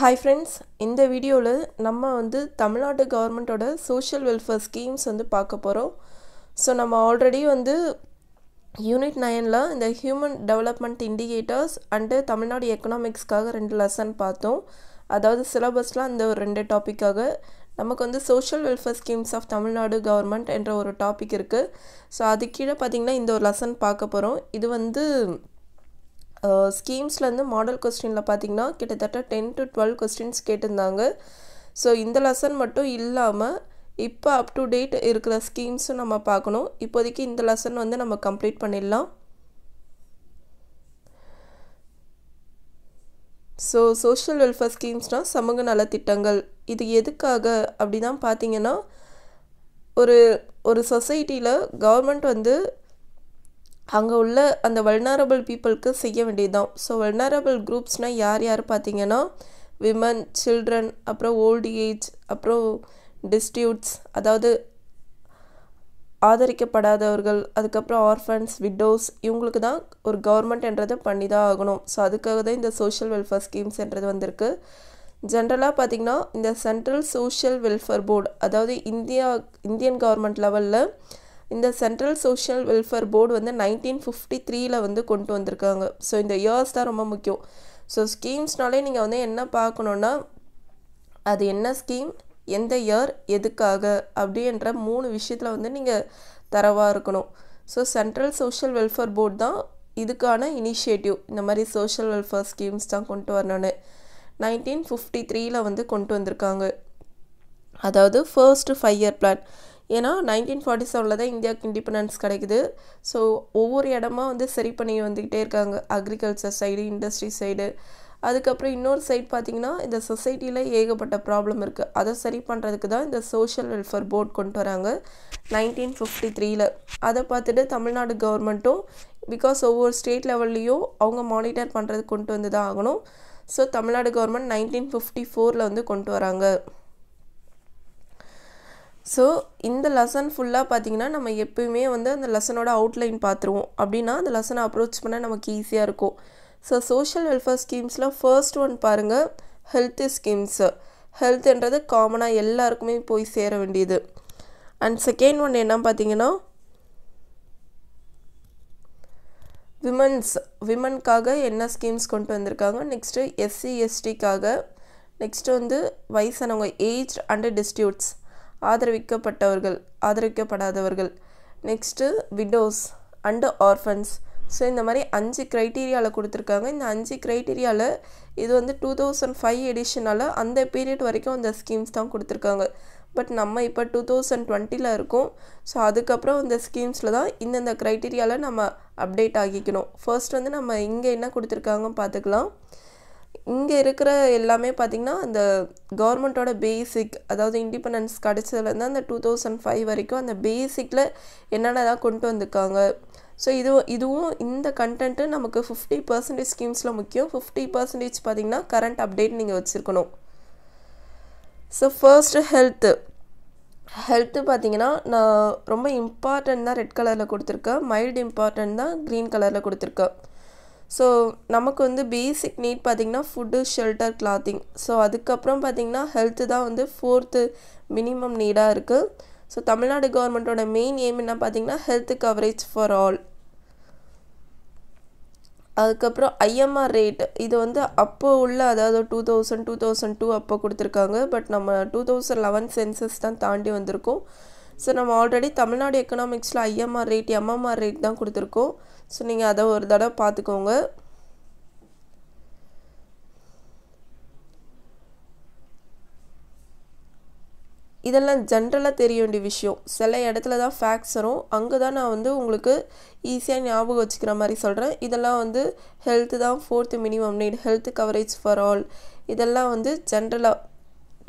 hi friends இந்த வீடியோவில் நம்ம வந்து தமிழ்நாடு கவர்மெண்ட்டோட சோஷியல் வெல்ஃபேர் ஸ்கீம்ஸ் வந்து பார்க்க போகிறோம் ஸோ நம்ம ஆல்ரெடி வந்து யூனிட் நைனில் இந்த human development indicators and Tamil Nadu எக்கனாமிக்ஸ்க்காக ரெண்டு லெசன் பார்த்தோம் அதாவது சிலபஸ்லாம் அந்த ஒரு ரெண்டு டாப்பிக்காக நமக்கு வந்து social welfare schemes of Tamil Nadu government என்ற ஒரு டாபிக் இருக்குது ஸோ அது கீழே பார்த்திங்கன்னா இந்த ஒரு லெசன் பார்க்க போகிறோம் இது வந்து ஸ்கீம்ஸ்லேருந்து மாடல் கொஸ்டினில் பார்த்திங்கன்னா கிட்டத்தட்ட டென் டு டுவெல் கொஸ்டின்ஸ் கேட்டிருந்தாங்க ஸோ இந்த லெசன் மட்டும் இல்லாமல் இப்போ அப் டு டேட் இருக்கிற ஸ்கீம்ஸும் நம்ம பார்க்கணும் இப்போதைக்கு இந்த லெசன் வந்து நம்ம கம்ப்ளீட் பண்ணிடலாம் ஸோ சோஷியல் வெல்ஃபேர் ஸ்கீம்ஸ்னால் சமூக நலத்திட்டங்கள் இது எதுக்காக அப்படின்னா பார்த்தீங்கன்னா ஒரு ஒரு சொசைட்டியில் கவர்மெண்ட் வந்து அங்கே உள்ள அந்த வல்னரபிள் பீப்புளுக்கு செய்ய வேண்டியதுதான் ஸோ வல்னரபிள் குரூப்ஸ்னால் யார் யார் பார்த்தீங்கன்னா விமன் சில்ட்ரன் அப்புறம் ஓல்டு ஏஜ் அப்புறம் டிஸ்டியூட்ஸ் அதாவது ஆதரிக்கப்படாதவர்கள் அதுக்கப்புறம் ஆர்ஃபன்ஸ் விடோஸ் இவங்களுக்கு தான் ஒரு கவர்மெண்ட்ன்றது பண்ணி தான் ஆகணும் ஸோ அதுக்காக தான் இந்த சோஷியல் வெல்ஃபேர் ஸ்கீம்ஸ்ன்றது வந்திருக்கு ஜென்ரலாக பார்த்திங்கன்னா இந்த சென்ட்ரல் சோஷியல் வெல்ஃபேர் போர்டு அதாவது இந்தியா இந்தியன் கவர்மெண்ட் லெவலில் இந்த சென்ட்ரல் சோஷியல் வெல்ஃபேர் போர்டு வந்து நைன்டீன் ஃபிஃப்டி த்ரீயில் வந்து கொண்டு வந்திருக்காங்க ஸோ இந்த இயர்ஸ் தான் ரொம்ப முக்கியம் ஸோ ஸ்கீம்ஸ்னாலே நீங்கள் வந்து என்ன பார்க்கணுன்னா அது என்ன ஸ்கீம் எந்த இயர் எதுக்காக அப்படின்ற மூணு விஷயத்தில் வந்து நீங்கள் தரவாக இருக்கணும் so central social welfare board தான் இதுக்கான இனிஷியேட்டிவ் இந்த மாதிரி சோஷியல் வெல்ஃபேர் ஸ்கீம்ஸ் தான் கொண்டு வரணும்னு நைன்டீன் ஃபிஃப்டி த்ரீயில் வந்து கொண்டு வந்திருக்காங்க அதாவது ஃபர்ஸ்ட் ஃபைவ் இயர் பிளான் ஏன்னா நைன்டீன் ஃபார்ட்டி செவனில் தான் இந்தியாவுக்கு இண்டிபெண்டன்ஸ் கிடைக்குது ஸோ ஒவ்வொரு இடமா வந்து சரி பண்ணி வந்துக்கிட்டே இருக்காங்க அக்ரிகல்ச்சர் சைடு இண்டஸ்ட்ரி சைடு அதுக்கப்புறம் இன்னொரு சைட் பார்த்திங்கன்னா இந்த சொசைட்டியில் ஏகப்பட்ட ப்ராப்ளம் இருக்குது அதை சரி பண்ணுறதுக்கு தான் இந்த சோஷியல் வெல்ஃபேர் போர்ட் கொண்டு வராங்க நைன்டீன் ஃபிஃப்டி த்ரீல அதை பார்த்துட்டு தமிழ்நாடு கவர்மெண்ட்டும் பிகாஸ் ஒவ்வொரு ஸ்டேட் லெவல்லையும் அவங்க மானிட்டர் பண்ணுறது கொண்டு வந்து தான் ஆகணும் so Tamil Nadu government nineteen fifty ஃபோரில் வந்து கொண்டு வராங்க ஸோ இந்த லெசன் ஃபுல்லாக பார்த்தீங்கன்னா நம்ம எப்பயுமே வந்து அந்த லெசனோட அவுட்லைன் பார்த்துருவோம் அப்படின்னா அந்த லெசனை அப்ரோச் பண்ண நமக்கு ஈஸியாக இருக்கும் ஸோ சோஷியல் வெல்ஃபேர் ஸ்கீம்ஸில் ஃபர்ஸ்ட் ஒன் பாருங்கள் ஹெல்த் ஸ்கீம்ஸு ஹெல்த்ன்றது காமனாக எல்லாருக்குமே போய் சேர வேண்டியது அண்ட் செகண்ட் ஒன் என்ன பார்த்தீங்கன்னா விமன்ஸ் விமனுக்காக என்ன ஸ்கீம்ஸ் கொண்டு வந்திருக்காங்க நெக்ஸ்ட்டு எஸ்சி எஸ்டிக்காக நெக்ஸ்ட்டு வந்து வயசானவங்க ஏஜ் அண்ட் டிஸ்டியூட்ஸ் ஆதரவிக்கப்பட்டவர்கள் ஆதரிக்கப்படாதவர்கள் next widows and orphans so இந்த மாதிரி அஞ்சு க்ரைட்டீரியாவில் கொடுத்துருக்காங்க இந்த அஞ்சு க்ரைட்டீரியாவில் இது வந்து டூ தௌசண்ட் ஃபைவ் எடிஷனால் அந்த பீரியட் வரைக்கும் அந்த ஸ்கீம்ஸ் தான் கொடுத்துருக்காங்க பட் நம்ம இப்போ டூ தௌசண்ட் டுவெண்ட்டியில் இருக்கோம் ஸோ அதுக்கப்புறம் இந்த ஸ்கீம்ஸில் தான் இந்தந்த க்ரைட்டீரியாவில் நம்ம அப்டேட் ஆகிக்கணும் ஃபர்ஸ்ட் வந்து நம்ம இங்கே என்ன கொடுத்துருக்காங்க பார்த்துக்கலாம் இங்கே இருக்கிற எல்லாமே பார்த்திங்கன்னா அந்த கவர்மெண்ட்டோட பேசிக் அதாவது இண்டிபெண்டன்ஸ் கிடச்சதுலேருந்து அந்த டூ தௌசண்ட் ஃபைவ் வரைக்கும் அந்த பேசிக்கில் தான் கொண்டு வந்திருக்காங்க ஸோ இது இதுவும் இந்த கண்டென்ட்டு நமக்கு ஃபிஃப்டி பர்சன்டேஜ் ஸ்கீம்ஸில் முக்கியம் ஃபிஃப்டி பர்சன்டேஜ் பார்த்திங்கன்னா கரண்ட் அப்டேட் நீங்கள் வச்சுருக்கணும் ஸோ ஃபர்ஸ்ட்டு ஹெல்த்து ஹெல்த்து பார்த்திங்கன்னா நான் ரொம்ப இம்பார்ட்டன்ட் தான் ரெட் கலரில் கொடுத்துருக்கேன் மைல்டு இம்பார்ட்டன்ட் தான் க்ரீன் கலரில் கொடுத்துருக்கேன் ஸோ நமக்கு வந்து பேசிக் நீட் பார்த்திங்கன்னா ஃபுட்டு ஷெல்டர் கிளாத்திங் ஸோ அதுக்கப்புறம் பார்த்திங்கன்னா ஹெல்த்து தான் வந்து ஃபோர்த்து மினிமம் நீடாக இருக்குது ஸோ தமிழ்நாடு கவர்மெண்ட்டோட மெயின் எய்ம் என்ன பார்த்திங்கன்னா ஹெல்த் கவரேஜ் ஃபார் ஆல் அதுக்கப்புறம் ஐஎம்ஆர் ரேட் இது வந்து அப்போ உள்ள அதாவது two thousand two thousand two அப்போ கொடுத்துருக்காங்க பட் நம்ம டூ தௌசண்ட் லெவன் சென்சஸ் தான் தாண்டி வந்திருக்கோம் ஸோ நம்ம ஆல்ரெடி தமிழ்நாடு எக்கனாமிக்ஸில் ஐஎம்ஆர் ரேட் எம்எம்ஆர் ரேட் தான் கொடுத்துருக்கோம் ஸோ நீங்கள் அதை ஒரு தடவை பார்த்துக்கோங்க இதெல்லாம் ஜென்ரலாக தெரிய வேண்டிய விஷயம் சில இடத்துல தான் ஃபேக்ட்ஸ் வரும் அங்கே தான் நான் வந்து உங்களுக்கு ஈஸியாக ஞாபகம் வச்சுக்கிற மாதிரி சொல்கிறேன் இதெல்லாம் வந்து ஹெல்த்து தான் fourth minimum need health coverage for all இதெல்லாம் வந்து ஜென்ரலாக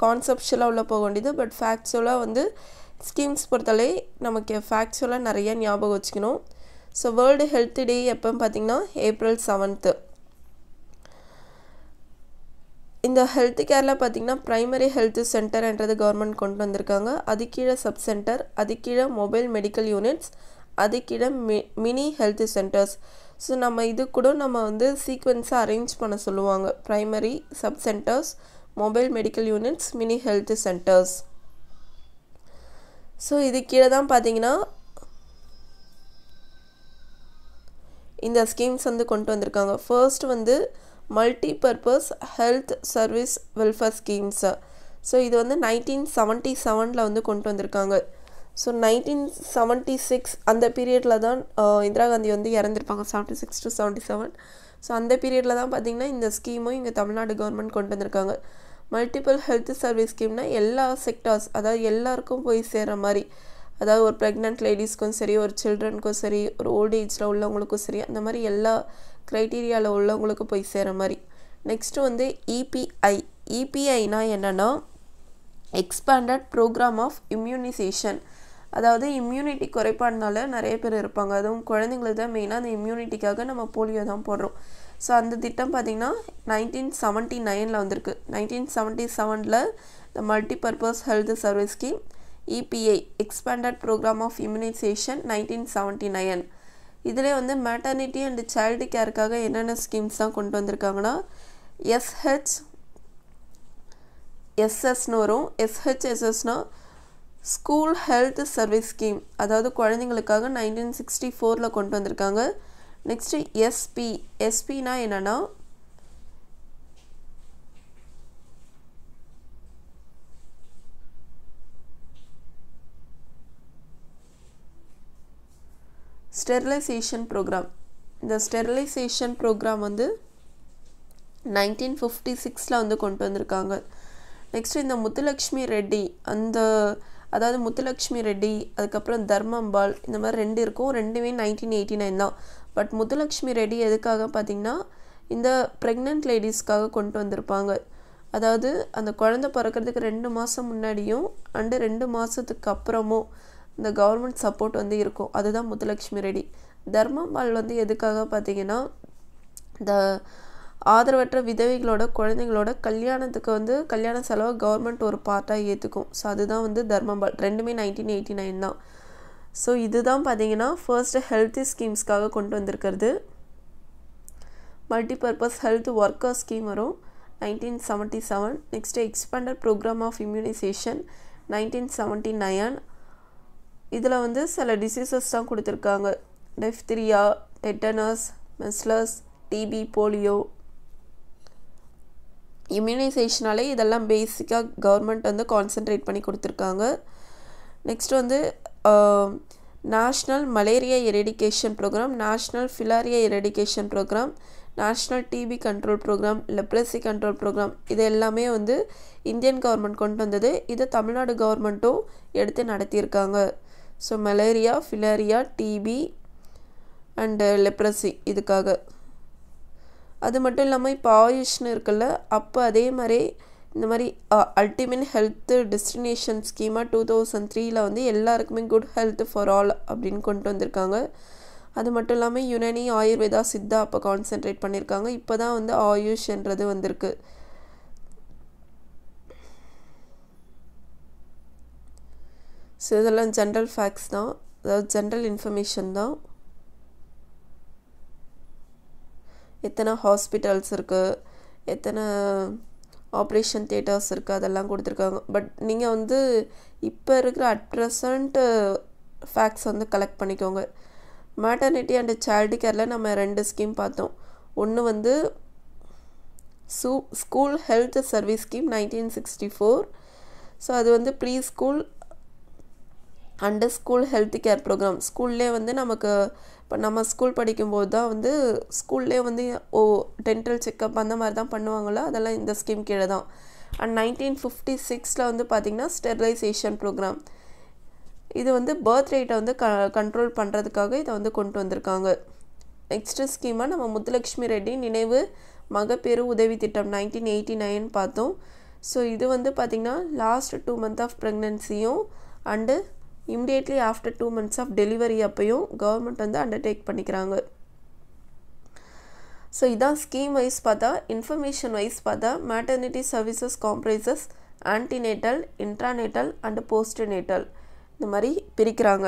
கான்செப்ஷலாக உள்ளே போக வேண்டியது பட் ஃபேக்ட்ஸுவலாக வந்து ஸ்கீம்ஸ் பொறுத்தாலே நமக்கு ஃபேக்சுவலாக நிறைய ஞாபகம் வச்சுக்கணும் ஸோ வேர்ல்டு ஹெல்த் டே எப்போன்னு பார்த்திங்கன்னா ஏப்ரல் செவன்த்து இந்த ஹெல்த் கேரில் பார்த்திங்கன்னா ப்ரைமரி ஹெல்த் சென்டர்ன்றது கவர்மெண்ட் கொண்டு வந்திருக்காங்க அது கீழே சப் சென்டர் அது கீழே மொபைல் மெடிக்கல் யூனிட்ஸ் அது கீழே மி மினி ஹெல்த் சென்டர்ஸ் ஸோ நம்ம இது கூட நம்ம வந்து சீக்வன்ஸாக அரேஞ்ச் பண்ண சொல்லுவாங்க primary sub centres mobile medical units mini health centres so இது கீழே தான் பார்த்தீங்கன்னா இந்த ஸ்கீம்ஸ் வந்து கொண்டு வந்திருக்காங்க ஃபர்ஸ்ட் வந்து multi purpose health service welfare schemes so இது வந்து நைன்டீன் செவன்ட்டி செவனில் வந்து கொண்டு வந்திருக்காங்க ஸோ நைன்டீன் செவன்டி சிக்ஸ் அந்த பீரியடில் தான் இந்திரா காந்தி வந்து இறந்துருப்பாங்க seventy six to seventy seven so அந்த பீரியடில் தான் பார்த்திங்கன்னா இந்த ஸ்கீமும் இங்கே தமிழ்நாடு கவர்மெண்ட் கொண்டு வந்திருக்காங்க மல்டிபிள் ஹெல்த் சர்வீஸ் ஸ்கீம்னா எல்லா செக்டார்ஸ் அதாவது எல்லாருக்கும் போய் சேர்கிற மாதிரி அதாவது ஒரு ப்ரெக்னென்ட் லேடிஸ்க்கும் சரி ஒரு சில்ட்ரனுக்கும் சரி ஒரு ஓல்ட் ஏஜில் உள்ளவங்களுக்கும் சரி அந்த மாதிரி எல்லா க்ரைட்டீரியாவில் உள்ளவங்களுக்கு போய் சேர்கிற மாதிரி நெக்ஸ்ட்டு வந்து இபிஐ இபிஐனா என்னென்னா எக்ஸ்பேண்டட் ப்ரோக்ராம் ஆஃப் இம்யூனிசேஷன் அதாவது இம்யூனிட்டி குறைபாடுனால நிறைய பேர் இருப்பாங்க அதுவும் குழந்தைங்களுக்கு தான் மெயினாக அந்த இம்யூனிட்டிக்காக நம்ம போலியோ தான் போடுறோம் ஸோ அந்த திட்டம் பார்த்திங்கன்னா நைன்டீன் செவன்ட்டி நைனில் வந்திருக்கு நைன்டீன் செவன்ட்டி செவனில் the multipurpose health service scheme EPI expanded programme of immunisation nineteen seventy nine இதிலே வந்து மேட்டர்னிட்டி அண்ட் சைல்டு கேருக்காக என்னென்ன ஸ்கீம்ஸ்லாம் கொண்டு வந்திருக்காங்கன்னா எஸ்ஹெச் எஸ்எஸ்னு வரும் எஸ்ஹெச்எஸ்எஸ்னா ஸ்கூல் ஹெல்த் சர்வீஸ் ஸ்கீம் அதாவது குழந்தைங்களுக்காக நைன்டீன் சிக்ஸ்டி ஃபோரில் கொண்டு வந்திருக்காங்க நெக்ஸ்ட்டு எஸ்பி எஸ்பினா என்னென்னா ஸ்டெர்லைசேஷன் ப்ரோக்ராம் இந்த ஸ்டெர்லைசேஷன் ப்ரோக்ராம் வந்து நைன்டீன் ஃபிஃப்டி சிக்ஸில் வந்து கொண்டு வந்திருக்காங்க நெக்ஸ்ட்டு இந்த முத்துலக்ஷ்மி ரெட்டி அந்த அதாவது முத்துலக்ஷ்மி ரெட்டி அதுக்கப்புறம் தர்மம்பால் இந்த மாதிரி ரெண்டு இருக்கும் ரெண்டுமே நைன்டீன் எயிட்டி நைன் தான் பட் முத்துலக்ஷ்மி ரெடி எதுக்காக பார்த்திங்கன்னா இந்த ப்ரெக்னென்ட் லேடிஸ்க்காக கொண்டு வந்திருப்பாங்க அதாவது அந்த குழந்த பிறக்கிறதுக்கு ரெண்டு மாதம் முன்னாடியும் அண்டு ரெண்டு மாதத்துக்கு அப்புறமும் இந்த கவர்மெண்ட் சப்போர்ட் வந்து இருக்கும் அதுதான் முத்துலக்ஷ்மி ரெடி தர்மபால் வந்து எதுக்காக பார்த்திங்கன்னா இந்த ஆதரவற்ற விதவைகளோட குழந்தைங்களோட கல்யாணத்துக்கு வந்து கல்யாண செலவை கவர்மெண்ட் ஒரு பார்ட்டாக ஏற்றுக்கும் ஸோ அதுதான் வந்து தர்மபால் ரெண்டுமே நைன்டீன் எயிட்டி நைன் தான் ஸோ இதுதான் பார்த்தீங்கன்னா ஃபர்ஸ்ட் ஹெல்த் ஸ்கீம்ஸ்க்காக கொண்டு வந்திருக்கிறது மல்டிபர்பஸ் ஹெல்த் ஒர்க்கர் ஸ்கீம் வரும் nineteen seventy seven next expanded programme of immunisation nineteen seventy nine இதில் வந்து சில டிசீசஸ் தான் கொடுத்துருக்காங்க diphtheria tetanus measles TB polio இம்யூனைசேஷனாலே இதெல்லாம் பேசிக்காக கவர்மெண்ட் வந்து கான்சென்ட்ரேட் பண்ணி கொடுத்துருக்காங்க நெக்ஸ்ட் வந்து national malaria eradication programme national filaria eradication programme national TB control programme leprosy control programme இது எல்லாமே வந்து இந்தியன் கவர்மெண்ட் கொண்டு வந்தது இதை தமிழ்நாடு கவர்மெண்ட்டும் எடுத்து நடத்தியிருக்காங்க so malaria filaria TB and leprosy இதுக்காக அது மட்டும் இல்லாமல் இப்போ ஆயுஷ்னு இருக்குல்ல அப்போ அதே மாதிரி இந்த மாதிரி அல்டிமேட் ஹெல்த்து டெஸ்டினேஷன் ஸ்கீமாக டூ தௌசண்ட் த்ரீயில் வந்து எல்லாருக்குமே குட் ஹெல்த் ஃபார் ஆல் அப்படின்னு கொண்டு வந்திருக்காங்க அது மட்டும் இல்லாமல் யுனானி ஆயுர்வேதா சித்தா அப்போ கான்சென்ட்ரேட் பண்ணியிருக்காங்க இப்போ தான் வந்து ஆயுஷ்ன்றது வந்திருக்கு ஸோ இதெல்லாம் ஜென்ரல் ஃபேக்ட்ஸ் தான் அதாவது ஜென்ரல் இன்ஃபர்மேஷன் தான் எத்தனை ஹாஸ்பிட்டல்ஸ் இருக்குது எத்தனை ஆப்ரேஷன் தேட்டர்ஸ் இருக்குது அதெல்லாம் கொடுத்துருக்காங்க பட் நீங்கள் வந்து இப்போ இருக்கிற அட் ப்ரெசண்ட்டு ஃபேக்ட்ஸ் வந்து கலெக்ட் பண்ணிக்கோங்க மேட்டர்னிட்டி அண்டு சைல்டு கேரில் நம்ம ரெண்டு ஸ்கீம் பார்த்தோம் ஒன்று வந்து சூ school health service scheme nineteen sixty four so அது வந்து pre school under school health care programme ஸ்கூல்லே வந்து நமக்கு இப்போ நம்ம ஸ்கூல் படிக்கும்போது தான் வந்து ஸ்கூல்லே வந்து ஓ டென்டல் செக்கப் அந்த மாதிரி தான் பண்ணுவாங்களோ அதெல்லாம் இந்த ஸ்கீம் கீழே தான் அண்ட் நைன்டீன் ஃபிஃப்டி சிக்ஸில் வந்து பார்த்திங்கன்னா ஸ்டெர்லைசேஷன் ப்ரோக்ராம் இது வந்து பர்த் ரேட்டை வந்து க கண்ட்ரோல் பண்ணுறதுக்காக இதை வந்து கொண்டு வந்திருக்காங்க நெக்ஸ்ட்டு ஸ்கீமாக நம்ம முத்துலக்ஷ்மி ரெட்டி நினைவு மகப்பேறு உதவி திட்டம் நைன்டீன் எயிட்டி நைன் பார்த்தோம் ஸோ இது வந்து பார்த்திங்கன்னா லாஸ்ட் டூ மந்த் ஆஃப் ப்ரெக்னென்சியும் and immediately after two months of delivery அப்பையும் கவர்மெண்ட் வந்து அண்டர்டேக் பண்ணிக்கிறாங்க ஸோ இதான் ஸ்கீம் வைஸ் பார்த்தா இன்ஃபர்மேஷன் வைஸ் பார்த்தா maternity services comprises antenatal intranatal and postnatal இந்த மாதிரி பிரிக்கிறாங்க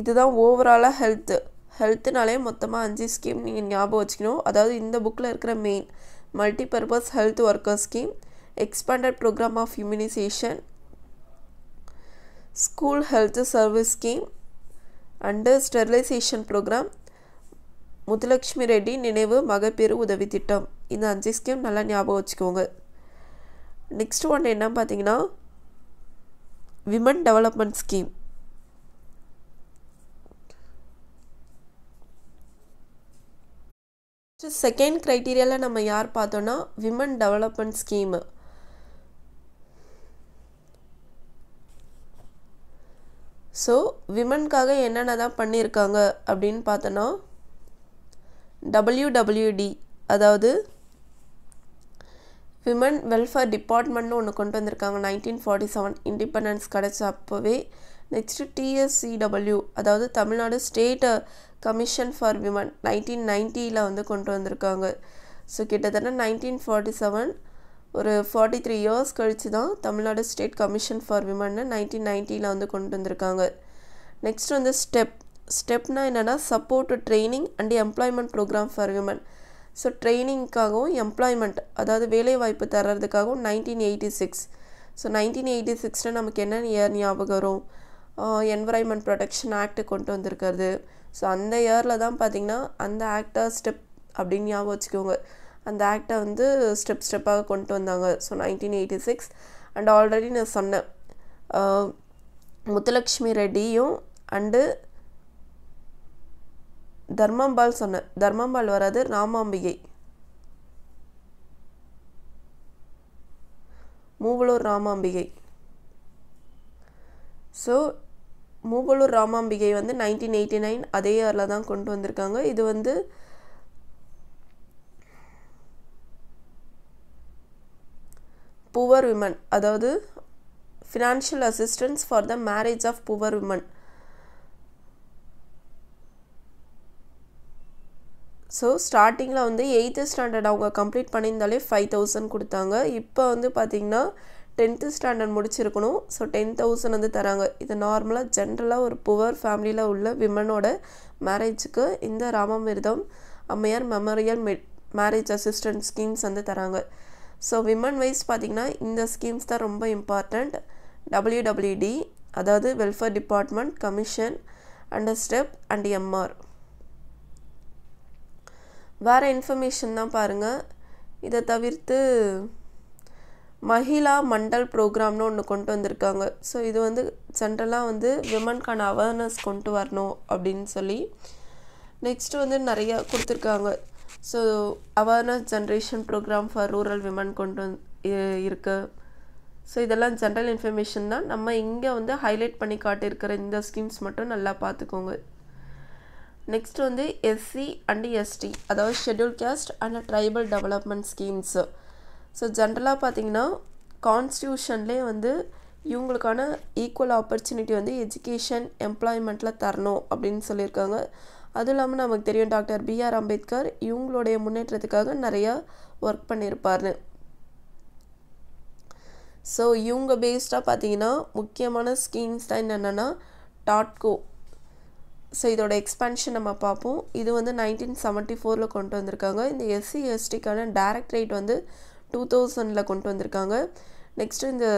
இதுதான் ஓவராலாக ஹெல்த்து ஹெல்த்துனாலே மொத்தமாக அஞ்சு ஸ்கீம் நீங்கள் ஞாபகம் வச்சுக்கணும் அதாவது இந்த புக்கில் இருக்கிற main multi-purpose health worker scheme, expanded program of immunization, school health service scheme, and sterilization program, Muthulakshmi Reddy நினைவு மகப்பேறு உதவி திட்டம் இந்த அஞ்சு ஸ்கீம் நல்லா ஞாபகம் வச்சுக்கோங்க நெக்ஸ்ட் ஒன் என்ன பார்த்தீங்கன்னா women development scheme next second க்ரைட்டீரியாவில் நம்ம யார் பார்த்தோன்னா விமன் டெவலப்மெண்ட் ஸ்கீமு ஸோ விமனுக்காக என்னென்ன தான் பண்ணியிருக்காங்க அப்படின்னு பார்த்தோன்னா டபிள்யூடபிள்யூடி அதாவது விமன் வெல்ஃபேர் டிபார்ட்மெண்ட்னு ஒன்று கொண்டு வந்திருக்காங்க நைன்டீன் ஃபார்ட்டி செவன் இண்டிபெண்டன்ஸ் கிடச்ச அப்போவே நெக்ஸ்ட்டு டிஎஸ்சிடபிள்யூ அதாவது Tamil Nadu state commission for women nineteen நைன்ட்டியில் வந்து கொண்டு வந்திருக்காங்க ஸோ கிட்டத்தட்ட நைன்டீன் ஃபார்ட்டி செவன் ஒரு ஃபார்ட்டி த்ரீ இயர்ஸ் கழித்து தான் தமிழ்நாடு ஸ்டேட் கமிஷன் ஃபார் விமன்னு நைன்டீன் நைன்ட்டியில் வந்து கொண்டு வந்திருக்காங்க நெக்ஸ்ட் வந்து ஸ்டெப் ஸ்டெப்னா என்னென்னா support to training and employment programme for women so ட்ரைனிங்க்காகவும் எம்ப்ளாய்மெண்ட் அதாவது வேலைவாய்ப்பு தர்றதுக்காகவும் nineteen eighty six so nineteen eighty சிக்ஸில் நமக்கு என்ன இயர் ஞாபகம் வரும் என்வரான்மெண்ட் ப்ரொடெக்ஷன் ஆக்ட்டு கொண்டு வந்திருக்கிறது ஸோ அந்த இயரில் தான் பார்த்திங்கன்னா அந்த ஆக்டர் ஸ்டெப் அப்படின்னு ஞாபகம் வச்சுக்கோங்க அந்த ஆக்டை வந்து ஸ்டெப் ஸ்டெப்பாக கொண்டு வந்தாங்க so nineteen eighty six and already நான் சொன்னேன் முத்துலக்ஷ்மி ரெட்டியும் அண்டு தர்மம்பால் சொன்னேன் தர்மம்பால் வராது ராமாம்பிகை மூவலூர் ராமாம்பிகை ஸோ மூகலூர் ராமாம்பிகை வந்து நைன்டீன் எயிட்டி நைன் அதே இயரில் தான் கொண்டு வந்திருக்காங்க இது வந்து புவர் விமன் அதாவது financial assistance for the marriage of poor women so ஸ்டார்டிங்கில் வந்து எயித்து ஸ்டாண்டர்ட் அவங்க கம்ப்ளீட் பண்ணியிருந்தாலே ஃபைவ் தௌசண்ட் கொடுத்தாங்க இப்போ வந்து பார்த்திங்கன்னா டென்த்து ஸ்டாண்டர்ட் முடிச்சிருக்கணும் ஸோ டென் தௌசண்ட் வந்து தராங்க இது நார்மலாக ஜென்ரலாக ஒரு புவர் ஃபேமிலியில் உள்ள விமனோட மேரேஜுக்கு இந்த ராமமிர்தம் அம்மையார் மெமோரியல் மெட் மேரேஜ் அசிஸ்டன்ட் ஸ்கீம்ஸ் வந்து தராங்க ஸோ விமன் வைஸ் பார்த்திங்கன்னா இந்த ஸ்கீம்ஸ் தான் ரொம்ப இம்பார்ட்டண்ட் டபிள்யூடபிள்யூடி அதாவது welfare department commission and step and MR வேறு இன்ஃபர்மேஷன் தான் பாருங்கள் இதை தவிர்த்து மகிழா மண்டல் ப்ரோக்ராம்னு ஒன்று கொண்டு வந்திருக்காங்க ஸோ இது வந்து சென்ட்ரலாக வந்து விமன்கான அவேர்னஸ் கொண்டு வரணும் அப்படின்னு சொல்லி நெக்ஸ்ட்டு வந்து நிறையா கொடுத்துருக்காங்க so awareness generation programme for rural women கொண்டு வந்து இருக்குது ஸோ இதெல்லாம் ஜென்ரல் இன்ஃபர்மேஷன் தான் நம்ம இங்கே வந்து ஹைலைட் பண்ணி காட்டியிருக்கிற இந்த ஸ்கீம்ஸ் மட்டும் நல்லா பார்த்துக்கோங்க நெக்ஸ்ட் வந்து எஸ்சி அண்டு எஸ்டி அதாவது scheduled caste and tribal development schemes so ஜென்ரலாக பார்த்தீங்கன்னா கான்ஸ்டியூஷன்லேயே வந்து இவங்களுக்கான ஈக்குவல் ஆப்பர்ச்சுனிட்டி வந்து எஜுகேஷன் எம்ப்ளாய்மெண்ட்டில் தரணும் அப்படின்னு சொல்லியிருக்காங்க அதுவும் இல்லாமல் நமக்கு தெரியும் டாக்டர் பிஆர் அம்பேத்கர் இவங்களுடைய முன்னேற்றத்துக்காக நிறையா ஒர்க் பண்ணியிருப்பார்னு ஸோ இவங்க பேஸ்டாக பார்த்தீங்கன்னா முக்கியமான ஸ்கீம்ஸ் தான் என்னென்னா டாட்கோ ஸோ இதோட எக்ஸ்பென்ஷன் நம்ம பார்ப்போம் இது வந்து நைன்டீன் செவன்ட்டி ஃபோரில் கொண்டு வந்திருக்காங்க இந்த எஸ்சி எஸ்டிக்கான டேரக்ட் ரேட் வந்து டூ தௌசண்டில் கொண்டு வந்திருக்காங்க நெக்ஸ்ட்டு இந்த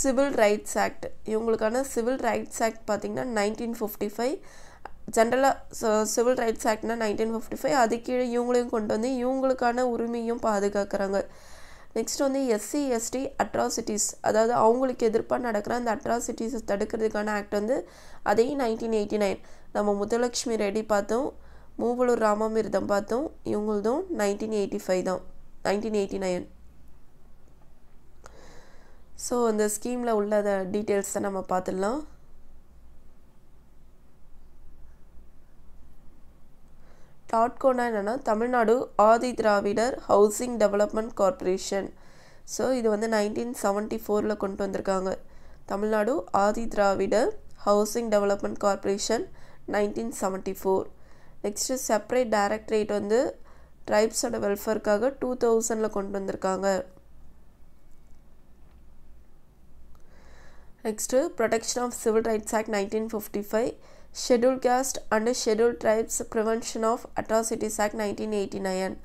சிவில் ரைட்ஸ் ஆக்ட் இவங்களுக்கான சிவில் ரைட்ஸ் ஆக்ட் பார்த்திங்கன்னா நைன்டீன் ஃபிஃப்டி ஃபைவ் ஜென்ரலாக சிவில் ரைட்ஸ் ஆக்ட்னா நைன்டீன் ஃபிஃப்டி ஃபைவ் அது கீழே இவங்களையும் கொண்டு வந்து இவங்களுக்கான உரிமையும் பாதுகாக்கிறாங்க நெக்ஸ்ட் வந்து எஸ்சி எஸ்டி அட்ராசிட்டிஸ் அதாவது அவங்களுக்கு எதிர்ப்பாக நடக்கிற அந்த அட்ராசிட்டிஸை தடுக்கிறதுக்கான ஆக்ட் வந்து அதையும் நைன்டீன் எயிட்டி நைன் நம்ம முத்துலக்ஷ்மி ரெட்டி பார்த்தோம் மூவலூர் ராமாமிர்தம் பார்த்தோம் இவங்களதும் நைன்டீன் எயிட்டி ஃபைவ் தான் நைன்டீன் எயிட்டி நைன் ஸோ அந்த ஸ்கீமில் உள்ள டீட்டெயில்ஸை நம்ம பார்த்துடலாம் டாட்கோனா என்னென்னா Tamil Nadu Adi Dravidar housing development corporation so இது வந்து நைன்டீன் செவன்ட்டி ஃபோரில் கொண்டு வந்திருக்காங்க Tamil Nadu Adi Dravidar housing development corporation nineteen seventy four next separate directorate வந்து ட்ரைப்ஸோட வெல்ஃபேருக்காக டூ தௌசண்டில் கொண்டு வந்திருக்காங்க next protection of civil rights act nineteen fifty five scheduled caste and scheduled tribes prevention of atrocities act nineteen eighty nine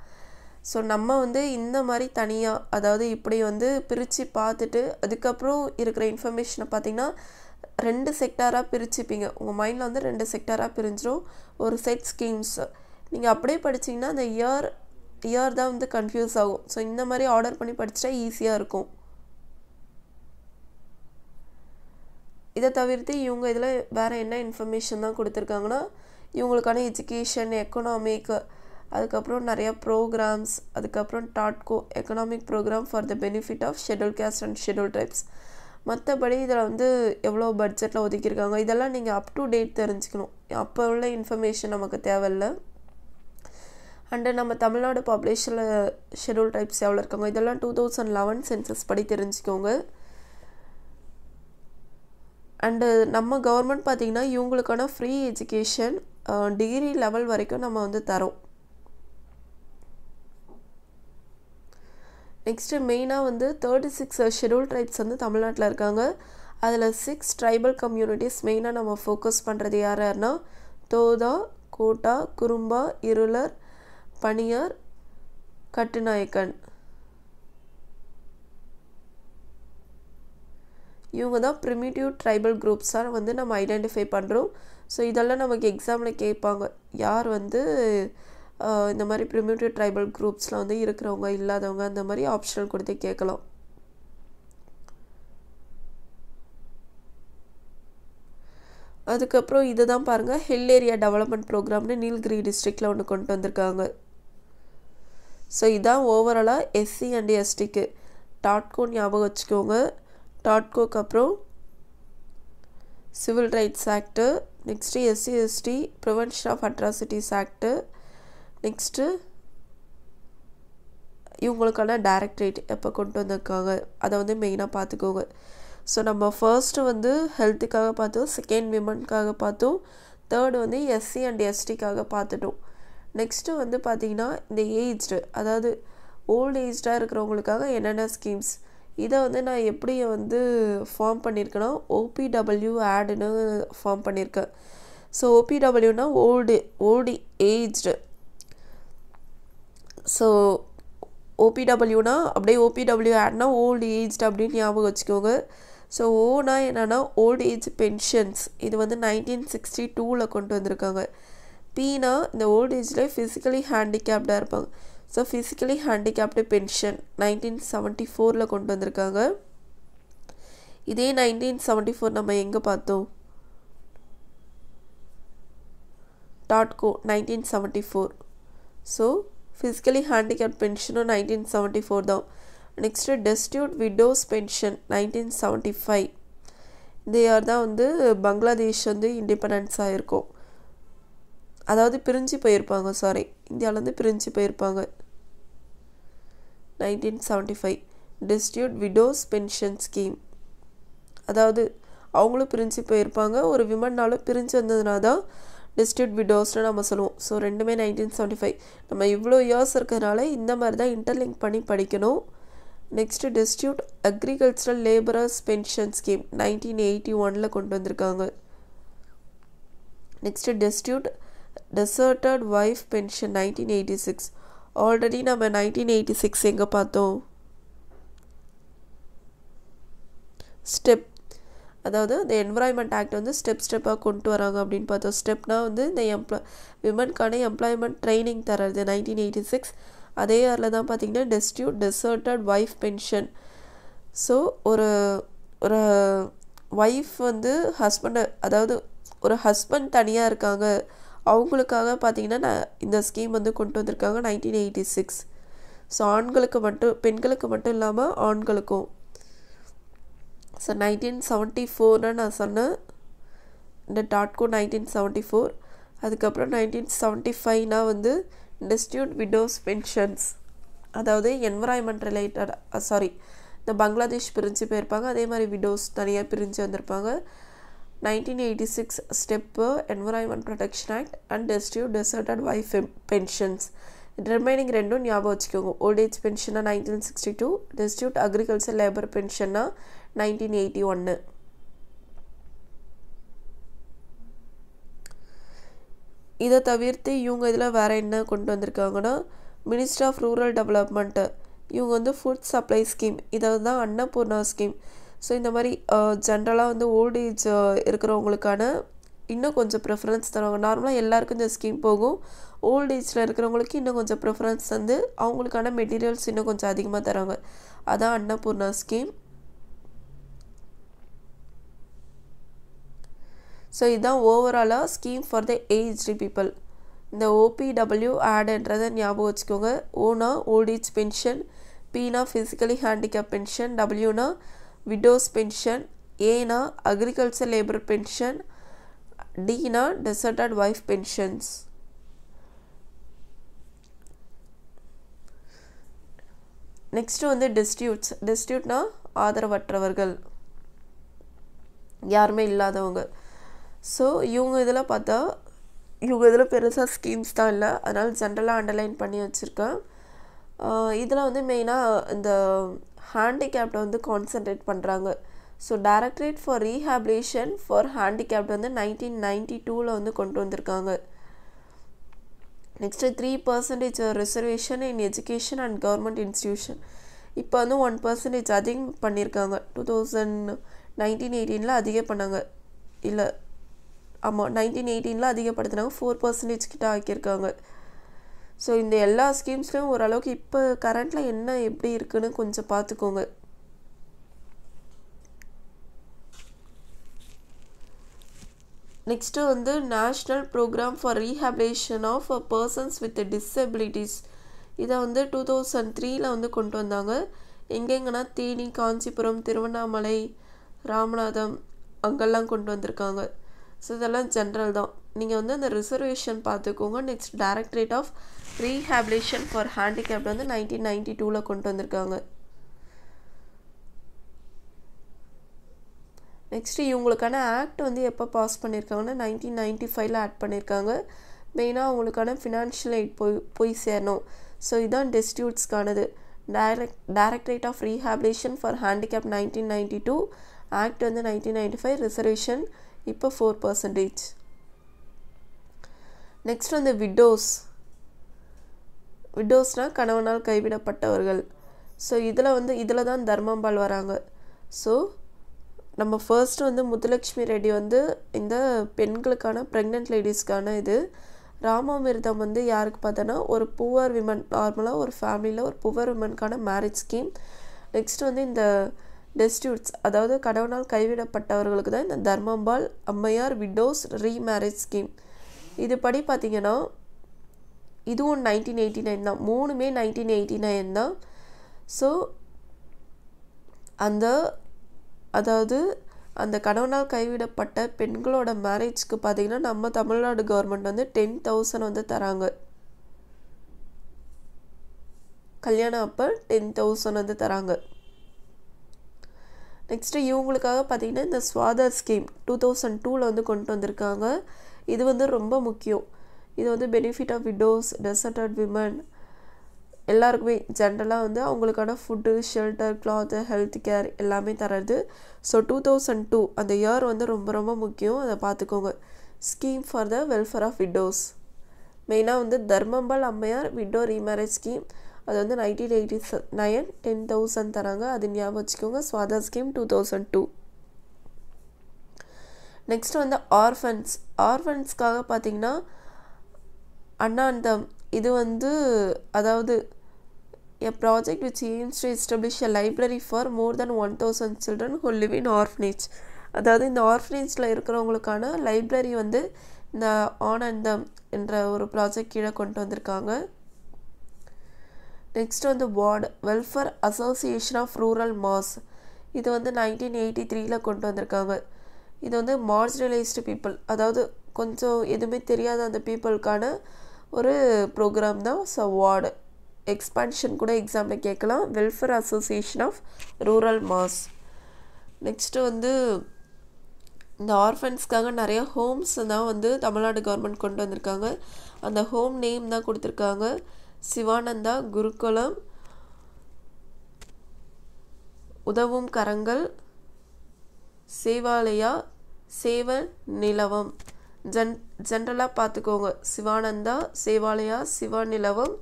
so நம்ம வந்து இந்த மாதிரி தனியாக அதாவது இப்படி வந்து பிரித்து பார்த்துட்டு அதுக்கப்புறம் இருக்கிற இன்ஃபர்மேஷனை பார்த்திங்கன்னா ரெண்டு செக்டாராக பிரிச்சுப்பீங்க உங்கள் மைண்டில் வந்து ரெண்டு செக்டாராக பிரிஞ்சிடும் ஒரு செட் ஸ்கீம்ஸ் நீங்கள் அப்படியே படிச்சிங்கன்னா அந்த இயர் இயர் தான் வந்து கன்ஃபியூஸ் ஆகும் ஸோ இந்த மாதிரி ஆர்டர் பண்ணி படிச்சிட்டா ஈஸியாக இருக்கும் இதை தவிர்த்து இவங்க இதில் வேறு என்ன இன்ஃபர்மேஷன் தான் கொடுத்துருக்காங்கன்னா இவங்களுக்கான எஜுகேஷன் எக்கனாமிக் அதுக்கப்புறம் நிறையா ப்ரோக்ராம்ஸ் அதுக்கப்புறம் டாட்கோ economic programme for the benefit of scheduled caste and scheduled tribes மற்றபடி இதில் வந்து எவ்வளோ பட்ஜெட்டில் ஒதுக்கியிருக்காங்க இதெல்லாம் நீங்கள் அப் டு டேட் தெரிஞ்சுக்கணும் அப்போ உள்ள இன்ஃபர்மேஷன் நமக்கு தேவையில்லை அண்டு நம்ம தமிழ்நாடு பாப்புலேஷனில் ஷெடியூல் டைப்ஸ் எவ்வளோ இருக்காங்க இதெல்லாம் டூ தௌசண்ட் லெவன் சென்சஸ் படி தெரிஞ்சுக்கோங்க அண்டு uh, நம்ம கவர்மெண்ட் பார்த்திங்கன்னா இவங்களுக்கான ஃப்ரீ எஜுகேஷன் டிகிரி லெவல் வரைக்கும் நம்ம வந்து தரோம் நெக்ஸ்ட்டு மெயினாக வந்து தேர்ட்டி சிக்ஸ் ஷெடியூல் ட்ரைப்ஸ் வந்து தமிழ்நாட்டில் இருக்காங்க அதில் சிக்ஸ் ட்ரைபல் கம்யூனிட்டிஸ் மெயினாக நம்ம ஃபோக்கஸ் பண்ணுறது யார் யாருன்னா தோதா கோட்டா குறும்பா இருளர் பனியார் கட்டுநாயக்கன் இவங்க தான் ப்ரிமிட்டிவ் ட்ரைபல் குரூப்ஸாக வந்து நம்ம ஐடென்டிஃபை பண்ணுறோம் ஸோ இதெல்லாம் நமக்கு எக்ஸாமில் கேட்பாங்க யார் வந்து இந்த மாதிரி ப்ரிமிட்டிவ் ட்ரைபல் குரூப்ஸில் வந்து இருக்கிறவங்க இல்லாதவங்க அந்த மாதிரி ஆப்ஷனல் கொடுத்து கேட்கலாம் அதுக்கப்புறம் இதை தான் பாருங்கள் ஹில் ஏரியா டெவலப்மெண்ட் ப்ரோக்ராம்னு நீல்கிரி டிஸ்ட்ரிக்டில் ஒன்று கொண்டு வந்திருக்காங்க ஸோ இதான் ஓவராலாக எஸ்சி அண்ட் எஸ்டிக்கு டாட்கோ ஞாபகம் வச்சுக்கோங்க டாட்கோக்கு அப்புறம் civil rights act next SC ST prevention of atrocities act next இவங்களுக்கான டைரக்டரேட் எப்போ கொண்டு வந்திருக்காங்க அதை வந்து மெயினாக பார்த்துக்கோங்க ஸோ நம்ம ஃபர்ஸ்ட்டு வந்து ஹெல்த்துக்காக பார்த்தோம் செகண்ட் விமனுக்காக பார்த்தோம் தேர்டு வந்து எஸ்சி அண்ட் எஸ்டிக்காக பார்த்துட்டோம் நெக்ஸ்ட்டு வந்து பார்த்திங்கன்னா இந்த ஏஜ்டு அதாவது ஓல்டு ஏஜ்டாக இருக்கிறவங்களுக்காக என்னென்ன ஸ்கீம்ஸ் இதை வந்து நான் எப்படி வந்து ஃபார்ம் பண்ணியிருக்கேன்னா ஓபிடபிள்யூ ஆடுன்னு ஃபார்ம் பண்ணியிருக்கேன் ஸோ ஓபிடபிள்யூனா ஓல்டு ஓல்டு ஏஜ்டு ஸோ ஓபிடபிள்யூனா அப்படியே ஓபிடபிள்யூ ஆட்னா ஓல்டு ஏஜ்டு அப்படின்னு ஞாபகம் வச்சுக்கோங்க ஸோ ஓனா என்னென்னா ஓல்டு ஏஜ் பென்ஷன்ஸ் இது வந்து நைன்டீன் சிக்ஸ்டி டூவில் கொண்டு வந்திருக்காங்க பீனா இந்த ஓல்டு ஏஜ்லேயே ஃபிசிக்கலி ஹேண்டிகேப்டாக இருப்பாங்க so physically handicapped pension nineteen seventy ஃபோரில் கொண்டு வந்திருக்காங்க இதே நைன்டீன் செவன்ட்டி ஃபோர் நம்ம எங்கே பார்த்தோம் டாட்கோ nineteen seventy four so physically handicapped பென்ஷனும் நைன்டீன் செவன்ட்டி ஃபோர் தான் next destitute widows pension nineteen seventy five இந்த இயர் தான் வந்து பங்களாதேஷ் வந்து இண்டிபெண்டன்ஸ் ஆகிருக்கும் அதாவது பிரிஞ்சு போயிருப்பாங்க சாரி இந்தியாவிலேருந்து பிரிஞ்சு போயிருப்பாங்க nineteen seventy five destitute widows pension scheme அதாவது அவங்களும் பிரிஞ்சு போயிருப்பாங்க ஒரு விமன்னாலும் பிரிஞ்சு வந்ததுனால தான் டிஸ்ட்ரியூட் விடோஸ்னு நம்ம சொல்லுவோம் ஸோ ரெண்டுமே நைன்டீன் செவன்ட்டி ஃபைவ் நம்ம இவ்வளோ இயர்ஸ் இருக்கிறதுனால இந்த மாதிரி தான் இன்டர்லிங்க் பண்ணி படிக்கணும் next destitute agricultural labourers pension scheme nineteen eighty ஒனில் கொண்டு வந்திருக்காங்க next destitute deserted wife pension nineteen eighty six already நம்ம நைன்டீன் எயிட்டி சிக்ஸ் எங்கே பார்த்தோம் ஸ்டெப் அதாவது இந்த என்வரான்மெண்ட் ஆக்ட் வந்து ஸ்டெப் ஸ்டெப்பாக கொண்டு வராங்க அப்படின்னு பார்த்தோம் ஸ்டெப்னால் வந்து இந்த எம்ப்ளாய் விமனுக்கான எம்ப்ளாய்மெண்ட் ட்ரைனிங் தரது நைன்டீன் எயிட்டி சிக்ஸ் அதே இயரில் தான் பார்த்தீங்கன்னா destitute deserted wife pension so ஒரு ஒரு ஒய்ஃப் வந்து ஹஸ்பண்டை அதாவது ஒரு ஹஸ்பண்ட் தனியாக இருக்காங்க அவங்களுக்காக பார்த்திங்கன்னா நான் இந்த ஸ்கீம் வந்து கொண்டு வந்திருக்காங்க நைன்டீன் எயிட்டி சிக்ஸ் ஸோ ஆண்களுக்கு மட்டும் பெண்களுக்கு மட்டும் இல்லாமல் ஆண்களுக்கும் ஸோ நைன்டீன் செவன்ட்டி ஃபோர்னு நான் சொன்னேன் இந்த டாட்கோ நைன்டீன் செவன்ட்டி ஃபோர் அதுக்கப்புறம் நைன்டீன் செவன்ட்டி ஃபைவ்னா வந்து டிஸ்டியூட் விடோஸ் பென்ஷன்ஸ் அதாவது என்வரான்மெண்ட் ரிலேட்டட் சாரி இந்த பங்களாதேஷ் பிரிஞ்சு போயிருப்பாங்க அதே மாதிரி விடோஸ் தனியாக பிரிஞ்சு வந்திருப்பாங்க 1986 step environment protection act and destitute deserted wife pensions remaining ரெண்டும் ஞாபகம் வச்சுக்கோங்க ஓல்டேஜ் பென்ஷனாக nineteen sixty two destitute agriculture labour பென்ஷனாக நைன்டீன் எயிட்டி ஒன்று இதை தவிர்த்து இவங்க இதில் வேறு என்ன கொண்டு வந்திருக்காங்கன்னா மினிஸ்டர் ஆஃப் ரூரல் டெவலப்மெண்ட்டு இவங்க வந்து ஃபுட் சப்ளை ஸ்கீம் இதை தான் அன்னபூர்ணா ஸ்கீம் ஸோ இந்த மாதிரி ஜென்ரலாக uh, வந்து ஓல்டேஜ் uh, இருக்கிறவங்களுக்கான இன்னும் கொஞ்சம் ப்ரிஃபரன்ஸ் தருவாங்க நார்மலாக எல்லாருக்கும் இந்த ஸ்கீம் போகும் ஓல்டேஜில் இருக்கிறவங்களுக்கு இன்னும் கொஞ்சம் ப்ரிஃபரன்ஸ் தந்து அவங்களுக்கான மெட்டீரியல்ஸ் இன்னும் கொஞ்சம் அதிகமாக தராங்க அதான் அன்னபூர்ணா ஸ்கீம் ஸோ இதுதான் ஓவராலாக scheme for the aged people இந்த ஓபிடபிள்யூ ஆடுன்றதை ஞாபகம் வச்சுக்கோங்க ஓனா ஓல்டேஜ் பென்ஷன் பீனா ஃபிசிக்கலி ஹேண்டிகேப் பென்ஷன் டபிள்யூனா விடோஸ் பென்ஷன் ஏனா அக்ரிகல்ச்சர் லேபர் பென்ஷன் டினா டெசர்டட் ஒய்ஃப் பென்ஷன்ஸ் நெக்ஸ்ட்டு வந்து டிஸ்டியூட்ஸ் டிஸ்டியூட்னா ஆதரவற்றவர்கள் யாருமே இல்லாதவங்க ஸோ இவங்க இதில் பார்த்தா இவங்க இதில் பெருசாக ஸ்கீம்ஸ் தான் இல்லை அதனால் ஜென்ரலாக அண்டர்லைன் பண்ணி வச்சுருக்கேன் இதெல்லாம் வந்து மெயினாக இந்த ஹேண்டிகேப்டை வந்து கான்சன்ட்ரேட் பண்ணுறாங்க so directorate for rehabilitation for handicapped வந்து நைன்டீன் நைன்டி டூவில் வந்து கொண்டு வந்திருக்காங்க next three percentage reservation in education and government institution இப்போ வந்து ஒன் பர்சன்டேஜ் அதிகம் பண்ணியிருக்காங்க டூ தௌசண்ட் நைன்டீன் எயிட்டீனில் அதிகம் பண்ணாங்க இல்லை ஆமாம் நைன்டீன் எயிட்டீனில் அதிகப்படுத்தினாங்க ஃபோர் பர்சன்டேஜ் கிட்ட ஆக்கியிருக்காங்க ஸோ இந்த எல்லா ஸ்கீம்ஸ்லையும் ஓரளவுக்கு இப்போ கரண்ட்டில் என்ன எப்படி இருக்குன்னு கொஞ்சம் பார்த்துக்கோங்க நெக்ஸ்ட்டு வந்து national programme for rehabilitation of a persons with disabilities இதை வந்து டூ தௌசண்ட் த்ரீயில் வந்து கொண்டு வந்தாங்க எங்கெங்கன்னா தேனி காஞ்சிபுரம் திருவண்ணாமலை ராமநாதம் அங்கெல்லாம் கொண்டு வந்திருக்காங்க ஸோ இதெல்லாம் ஜென்ரல் தான் நீங்கள் வந்து அந்த ரிசர்வேஷன் பார்த்துக்கோங்க next directorate of rehabilitation for handicap வந்து நைன்டீன் நைன்டி டூவில் கொண்டு வந்திருக்காங்க நெக்ஸ்ட்டு இவங்களுக்கான ஆக்ட் வந்து எப்போ பாஸ் பண்ணியிருக்காங்கன்னா நைன்டீன் நைன்டி ஃபைவ்ல ஆட் பண்ணியிருக்காங்க மெயினாக அவங்களுக்கான ஃபினான்ஷியல் எய்ட் போய் போய் சேரணும் ஸோ இதுதான் டெஸ்டியூட்ஸ்க்கானது direct directorate of rehabilitation for handicap nineteen ninety two act வந்து நைன்டீன் நைன்டி ஃபைவ் ரிசர்வேஷன் இப்போ ஃபோர் பர்சன்டேஜ் நெக்ஸ்ட் வந்து விடோஸ் விடோஸ்னால் கணவனால் கைவிடப்பட்டவர்கள் ஸோ இதில் வந்து இதில் தான் தர்மம்பால் வராங்க ஸோ நம்ம ஃபர்ஸ்ட் வந்து முத்துலக்ஷ்மி ரெட்டி வந்து இந்த பெண்களுக்கான ப்ரெக்னென்ட் லேடிஸ்க்கான இது ராமாமிர்தம் வந்து யாருக்கு பார்த்தோன்னா ஒரு புவர் விமன் நார்மலாக ஒரு ஃபேமிலியில் ஒரு புவர் விமனுக்கான மேரேஜ் ஸ்கீம் நெக்ஸ்ட் வந்து இந்த டெஸ்டியூட்ஸ் அதாவது கடவுளால் கைவிடப்பட்டவர்களுக்கு தான் இந்த தர்மம்பால் அம்மையார் விடோஸ் ரீமேரேஜ் ஸ்கீம் இதுபடி பார்த்திங்கன்னா இதுவும் நைன்டீன் எயிட்டி நைன் தான் மூணுமே நைன்டீன் எயிட்டி நைன் தான் ஸோ அந்த அதாவது அந்த கணவனால் கைவிடப்பட்ட பெண்களோட மேரேஜ்க்கு பார்த்தீங்கன்னா நம்ம தமிழ்நாடு கவர்மெண்ட் வந்து டென் தௌசண்ட் வந்து தராங்க கல்யாணம் அப்போ டென் தௌசண்ட் வந்து தராங்க நெக்ஸ்ட்டு இவங்களுக்காக பார்த்தீங்கன்னா இந்த ஸ்வாதர் ஸ்கீம் டூ தௌசண்ட் டூவில் வந்து கொண்டு வந்திருக்காங்க இது வந்து ரொம்ப முக்கியம் இது வந்து benefit of widows deserted women எல்லாருக்குமே ஜென்ரலாக வந்து அவங்களுக்கான food shelter cloth health care எல்லாமே தரது ஸோ டூ தௌசண்ட் டூ அந்த இயர் வந்து ரொம்ப ரொம்ப முக்கியம் அதை பார்த்துக்கோங்க scheme for the welfare of widows மெயினாக வந்து தர்மம்பல் அம்மையார் விடோ ரீமேரேஜ் ஸ்கீம் அது வந்து nineteen eighty nine ten thousand தராங்க அது ஞாபகம் வச்சுக்கோங்க Swadhar scheme two thousand two next வந்து ஆர்ஃபன்ஸ் ஆர்ஃபன்ஸ்க்காக பார்த்தீங்கன்னா ஆனால் அந்த இது வந்து அதாவது a project which aims to establish a library for more than one thousand children who live in orphanage அதாவது இந்த ஆர்ஃபனேஜில் இருக்கிறவங்களுக்கான லைப்ரரி வந்து இந்த ஆன் அண்ட் தம் என்ற ஒரு ப்ராஜெக்ட் கீழே கொண்டு வந்திருக்காங்க நெக்ஸ்ட் வந்து ward welfare association of rural mass இது வந்து நைன்டீன் எயிட்டி த்ரீல கொண்டு வந்திருக்காங்க இது வந்து மார்ஜினலைஸ்டு பீப்புள் அதாவது கொஞ்சம் எதுவுமே தெரியாத அந்த பீப்புளுக்கான ஒரு ப்ரோக்ராம் தான் சவார்டு எக்ஸ்பான்ஷன் கூட எக்ஸாமில் கேட்கலாம் welfare association of rural mass next வந்து இந்த ஆர்ஃபன்ஸ்க்காக நிறைய ஹோம்ஸ் தான் வந்து தமிழ்நாடு கவர்மெண்ட் கொண்டு வந்திருக்காங்க அந்த ஹோம் நேம் தான் கொடுத்துருக்காங்க சிவானந்தா குருகுலம் உதவும் கரங்கள் சேவாலயா சேவ நிலவம் ஜென் ஜென்ரலாக பார்த்துக்கோங்க சிவானந்தா சேவாலயா சிவநிலவம்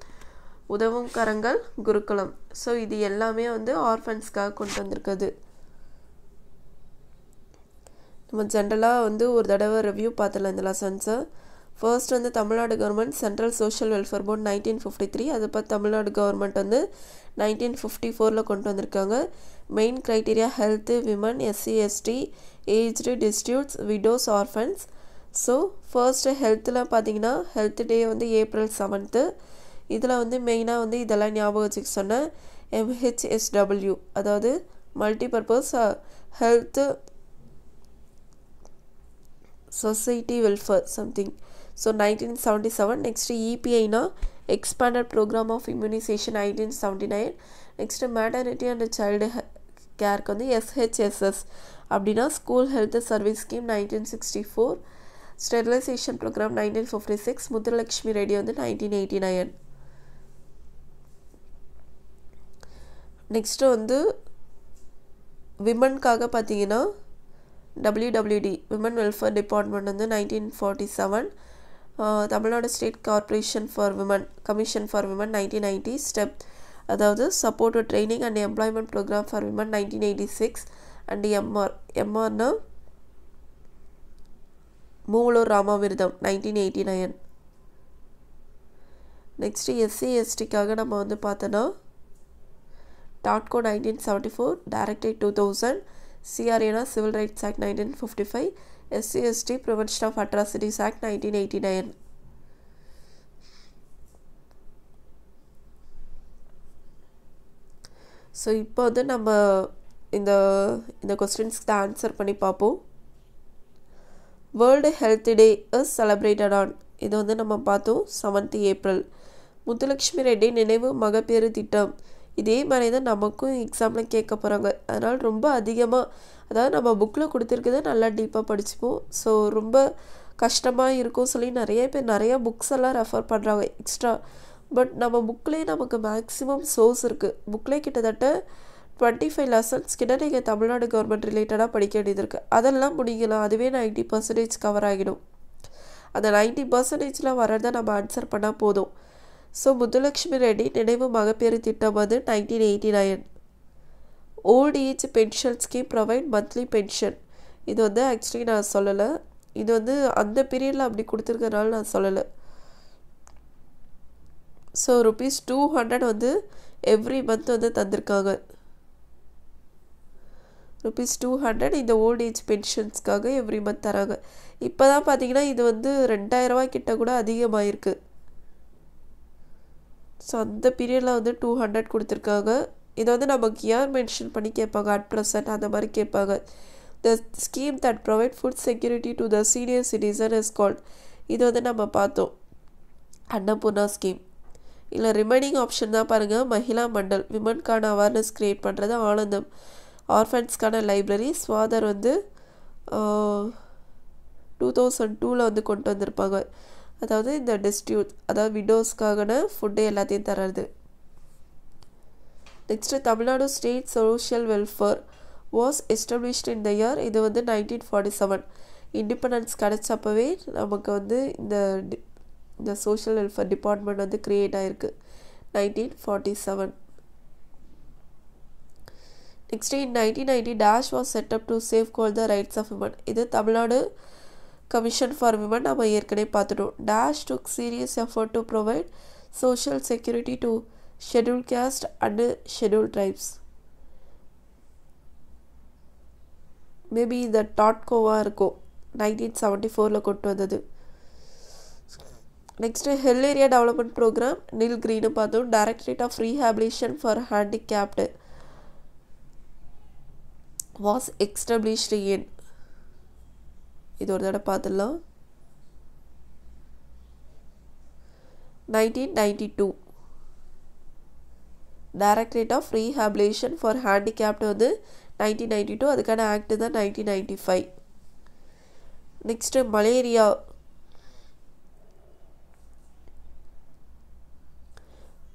உதவும் கரங்கள் குருக்குளம் ஸோ இது எல்லாமே வந்து ஆர்ஃபன்ஸ்க்காக கொண்டு வந்திருக்குது நம்ம ஜென்ரலாக வந்து ஒரு தடவை ரிவ்யூ பார்த்துடலாம் இந்த லெசன்ஸை ஃபர்ஸ்ட் வந்து Tamil Nadu government central social welfare board nineteen fifty three அது பார்த்து தமிழ்நாடு கவர்மெண்ட் வந்து நைன்டீன் ஃபிஃப்டி ஃபோரில் கொண்டு வந்திருக்காங்க main criteria health women SC ST aged destitutes widows orphans so first ஹெல்த்தில் பார்த்தீங்கன்னா ஹெல்த் டே வந்து ஏப்ரல் செவன்த்து இதில் வந்து மெயினாக வந்து இதெல்லாம் ஞாபகம் வச்சுக்க சொன்னேன் எம்ஹெச்எஸ்டபிள்யூ அதாவது multipurpose health society welfare something so nineteen seventy seven next இபிஐனா expanded programme of immunisation nineteen seventy nine next maternity and child கேருக்கு வந்து எஸ்ஹெச்எஸ்எஸ் அப்படின்னா school health service scheme nineteen sixty four sterilisation programme nineteen fifty six Muthulakshmi Reddy வந்து nineteen eighty nine next வந்து விமனுக்காக பார்த்தீங்கன்னா WWD women welfare department வந்து nineteen forty seven Tamil Nadu state corporation for women commission for women nineteen ninety step அதாவது support training and employment programme for women nineteen eighty six and MR எம்ஆர்னா Moovalur Ramamirtham nineteen eighty nine next SC எஸ்டிக்காக நம்ம வந்து பார்த்தோன்னா டாட்கோ nineteen seventy four directorate two thousand சிஆர்ஏனா civil rights act nineteen fifty five SC ST prevention of atrocities act nineteen eighty nine so இப்போ வந்து நம்ம இந்த இந்த கொஸ்டின்ஸ்க்கு ஆன்சர் பண்ணி பார்ப்போம் world health day is celebrated on இது வந்து நம்ம பார்த்தோம் செவன்த் ஏப்ரல் முத்துலட்சுமி ரெட்டி நினைவு மகப்பேறு திட்டம் இதே மாதிரி தான் நமக்கும் எக்ஸாமில் கேட்க போகிறாங்க அதனால் ரொம்ப அதிகமாக அதாவது நம்ம புக்கில் கொடுத்துருக்கதை நல்லா டீப்பாக படிச்சுப்போம் ஸோ ரொம்ப கஷ்டமாக இருக்கும் சொல்லி நிறைய பேர் நிறையா புக்ஸ் எல்லாம் ரெஃபர் பண்ணுறாங்க எக்ஸ்ட்ரா பட் நம்ம புக்லேயே நமக்கு மேக்ஸிமம் சோர்ஸ் இருக்குது புக்லேயே கிட்டத்தட்ட டுவெண்ட்டி ஃபைவ் லெசன்ஸ் கிட்ட நீங்கள் தமிழ்நாடு கவர்மெண்ட் ரிலேட்டடாக படிக்க வேண்டியது இருக்குது அதெல்லாம் முடிக்கலாம் அதுவே நைன்ட்டி பர்சன்டேஜ் கவர் ஆகிடும் அந்த நைன்ட்டி பர்சன்டேஜில் வரதை நம்ம ஆன்சர் பண்ணால் போதும் ஸோ முத்துலக்ஷ்மி ரெட்டி நினைவு மகப்பேறு திட்டம் வந்து nineteen eighty nine old age pension scheme provide monthly pension இது வந்து ஆக்சுவலி நான் சொல்லலை இது வந்து அந்த பீரியடில் அப்படி கொடுத்துருக்கறனால நான் சொல்லலை ஸோ ருபீஸ் டூ ஹண்ட்ரட் வந்து எவ்ரி மந்த் வந்து தந்திருக்காங்க ருபீஸ் டூ ஹண்ட்ரட் இந்த ஓல்ட் ஏஜ் பென்ஷன்ஸ்க்காக எவ்ரி மந்த் தராங்க இப்போ தான் பார்த்தீங்கன்னா இது வந்து ரெண்டாயிரரூவா கிட்ட கூட அதிகமாகிருக்கு ஸோ அந்த பீரியடில் வந்து டூ ஹண்ட்ரட் கொடுத்துருக்காங்க இதை வந்து நமக்கு யார் மென்ஷன் பண்ணி கேட்பாங்க அட் ப்ரெசன்ட் அந்த மாதிரி கேட்பாங்க the scheme that provide food security to the senior citizen is called இது வந்து நம்ம பார்த்தோம் அன்னபூர்ணா ஸ்கீம் இல்லை ரிமைனிங் ஆப்ஷன் தான் பாருங்கள் மகிழா மண்டல் விமன்கான அவேர்னஸ் க்ரியேட் பண்ணுறது ஆனந்தம் ஆர்ஃபன்ஸ்க்கான லைப்ரரி ஸ்வாதர் வந்து டூ தௌசண்ட் டூவில் வந்து கொண்டு வந்திருப்பாங்க அதாவது இந்த டெஸ்டியூட் அதாவது விண்டோஸ்க்காகன ஃபுட்டு எல்லாத்தையும் தர்றது next Tamil Nadu state social welfare was established in the year இது வந்து நைன்டீன் ஃபார்ட்டி செவன் இண்டிபெண்டன்ஸ் கிடச்சப்பவே நமக்கு வந்து இந்த இந்த சோஷியல் வெல்ஃபேர் டிபார்ட்மெண்ட் வந்து க்ரியேட் ஆகிருக்கு nineteen forty seven next in nineteen ninety dash was set up to safeguard the rights of women இது தமிழ்நாடு கமிஷன் ஃபார் விமன் நம்ம ஏற்கனவே பார்த்துட்டோம் dash took serious effort to provide social security to schedule caste and schedule tribes maybe இந்த டாட்கோவாக இருக்கும் nineteen seventy ஃபோரில் கொண்டு வந்தது next hill area development programme நில் க்ரீனு பார்த்தோம் directorate of rehabilitation for handicapped was established ஏன் இது ஒரு தடவை பார்த்துடலாம் nineteen ninety two directorate of rehabilitation for handicapped வந்து நைன்டீன் நைன்டி டூ அதுக்கான ஆக்ட் தான் nineteen ninety five next malaria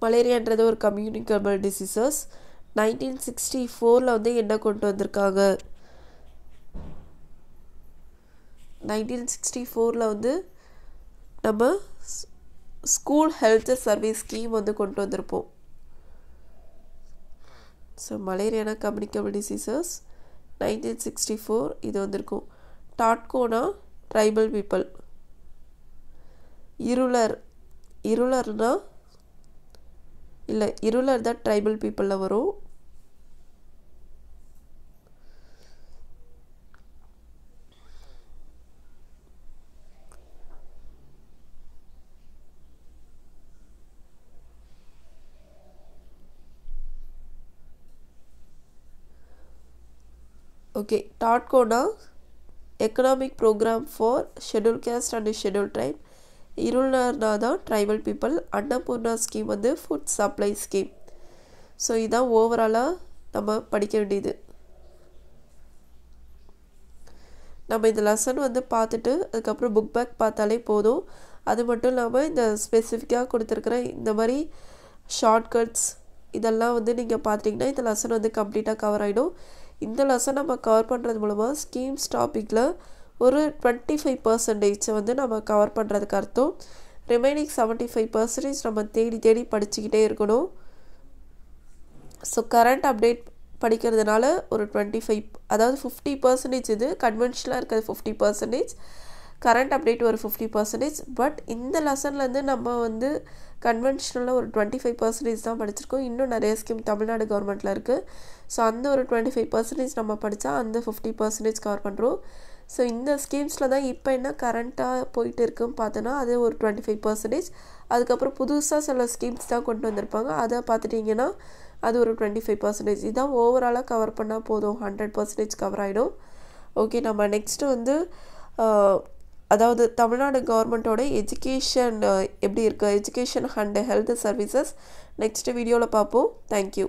மலேரியான்றது ஒரு கம்யூனிகபிள் டிசீசஸ் நைன்டீன் சிக்ஸ்டி ஃபோரில் வந்து என்ன கொண்டு வந்திருக்காங்க நைன்டீன் சிக்ஸ்டி ஃபோரில் வந்து நம்ம ஸ்கூல் ஹெல்த் சர்வீஸ் ஸ்கீம் வந்து கொண்டு வந்திருப்போம் ஸோ மலேரியானா communicable diseases nineteen sixty four இது வந்திருக்கும் டாட்கோனா ட்ரைபல் பீப்புள் இருளர் இருளர்னால் இல்லை ಇಲ್ಲ ಇರುಲರ್ದ ಟ್ರೈಬಲ್ ಪೀಪಲ್ ಅವರು ఓకే టాట్కోనా economic programme for schedule caste and schedule tribe இருள்னா தான் ட்ரைபல் பீப்புள் அன்னபூர்ணா ஸ்கீம் வந்து ஃபுட் சப்ளை ஸ்கீம் ஸோ இதுதான் ஓவராலாக நம்ம படிக்க வேண்டியது நம்ம இந்த லெசன் வந்து பார்த்துட்டு அதுக்கப்புறம் புக் பேக் பார்த்தாலே போதும் அது மட்டும் இல்லாமல் இந்த ஸ்பெசிஃபிக்காக கொடுத்துருக்குற இந்த மாதிரி ஷார்ட்கட்ஸ் இதெல்லாம் வந்து நீங்கள் பார்த்துட்டிங்கன்னா இந்த லெசன் வந்து கம்ப்ளீட்டாக கவர் ஆகிடும் இந்த லெசன் நம்ம கவர் பண்ணுறது மூலமாக ஸ்கீம்ஸ் டாப்பிக்கில் ஒரு டுவெண்ட்டி ஃபைவ் பர்சன்டேஜை வந்து நம்ம கவர் பண்ணுறதுக்கு அர்த்தம் ரிமைனிங் செவன்ட்டி ஃபைவ் பர்சன்டேஜ் நம்ம தேடி தேடி படிச்சுக்கிட்டே இருக்கணும் ஸோ கரண்ட் அப்டேட் படிக்கிறதுனால ஒரு டுவெண்ட்டி ஃபைவ் அதாவது ஃபிஃப்டி பர்சன்டேஜ் இது கன்வென்ஷனாக இருக்கிறது ஃபிஃப்டி பர்சன்டேஜ் கரண்ட் அப்டேட் ஒரு ஃபிஃப்டி பர்சன்டேஜ் பட் இந்த லெசன்லேருந்து நம்ம வந்து கன்வென்ஷனலில் ஒரு டுவெண்ட்டி ஃபைவ் பர்சன்டேஜ் தான் படிச்சிருக்கோம் இன்னும் நிறைய ஸ்கீம் தமிழ்நாடு கவர்மெண்ட்டில் இருக்குது ஸோ அந்த ஒரு டுவெண்ட்டி ஃபைவ் பர்சன்டேஜ் நம்ம படித்தா அந்த ஃபிஃப்டி பர்சன்டேஜ் கவர் பண்ணுறோம் ஸோ இந்த ஸ்கீம்ஸில் தான் இப்போ என்ன கரண்ட்டாக போயிட்டு இருக்குன்னு பார்த்தோன்னா அது ஒரு டுவெண்ட்டி ஃபைவ் பர்சன்டேஜ் அதுக்கப்புறம் புதுசாக சில ஸ்கீம்ஸ் தான் கொண்டு வந்திருப்பாங்க அதை பார்த்துட்டிங்கன்னா அது ஒரு டுவெண்ட்டி ஃபைவ் பர்சன்டேஜ் இதான் ஓவராலாக கவர் பண்ணால் போதும் ஹண்ட்ரட் பர்சன்டேஜ் கவர் ஆகிடும் ஓகே நம்ம நெக்ஸ்ட்டு வந்து அதாவது தமிழ்நாடு கவர்மெண்ட்டோட எஜுகேஷன் எப்படி இருக்குது education and health services next வீடியோவில் பார்ப்போம் தேங்க்யூ